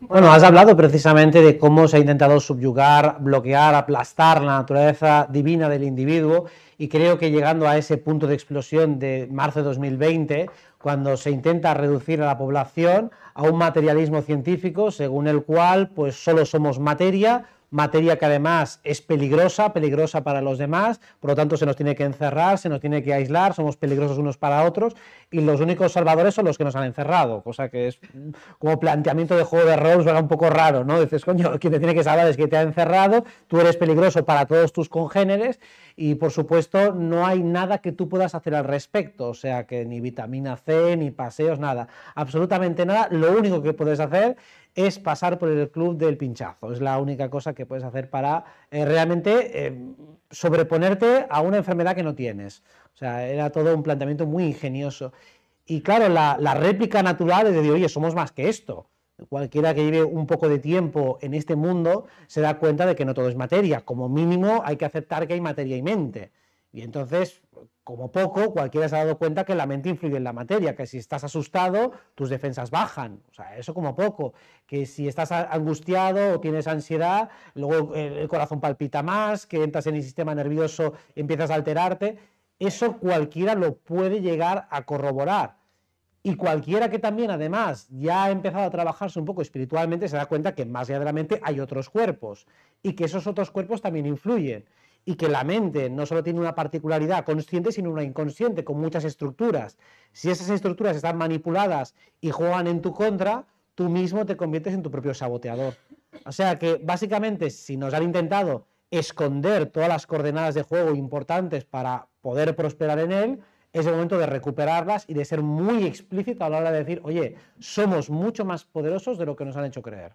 Bueno, has hablado precisamente de cómo se ha intentado subyugar, bloquear, aplastar la naturaleza divina del individuo y creo que llegando a ese punto de explosión de marzo de 2020, cuando se intenta reducir a la población a un materialismo científico según el cual pues solo somos materia materia que además es peligrosa, peligrosa para los demás, por lo tanto se nos tiene que encerrar, se nos tiene que aislar, somos peligrosos unos para otros y los únicos salvadores son los que nos han encerrado, cosa que es mm, como planteamiento de juego de roles, era un poco raro, ¿no? Dices, coño, quien te tiene que salvar es que te ha encerrado, tú eres peligroso para todos tus congéneres y por supuesto no hay nada que tú puedas hacer al respecto, o sea que ni vitamina C, ni paseos, nada, absolutamente nada, lo único que puedes hacer es pasar por el club del pinchazo. Es la única cosa que puedes hacer para eh, realmente eh, sobreponerte a una enfermedad que no tienes. O sea, era todo un planteamiento muy ingenioso. Y claro, la, réplica natural es de, oye, somos más que esto. Cualquiera que lleve un poco de tiempo en este mundo se da cuenta de que no todo es materia. Como mínimo hay que aceptar que hay materia y mente. Y entonces, como poco, cualquiera se ha dado cuenta que la mente influye en la materia, que si estás asustado, tus defensas bajan, o sea, eso como poco, que si estás angustiado o tienes ansiedad, luego el corazón palpita más, que entras en el sistema nervioso, empiezas a alterarte, eso cualquiera lo puede llegar a corroborar. Y cualquiera que también, además, ya ha empezado a trabajarse un poco espiritualmente, se da cuenta que más allá de la mente hay otros cuerpos y que esos otros cuerpos también influyen y que la mente no solo tiene una particularidad consciente, sino una inconsciente, con muchas estructuras. Si esas estructuras están manipuladas y juegan en tu contra, tú mismo te conviertes en tu propio saboteador. O sea que básicamente si nos han intentado esconder todas las coordenadas de juego importantes para poder prosperar en él, es el momento de recuperarlas y de ser muy explícito a la hora de decir, oye, somos mucho más poderosos de lo que nos han hecho creer.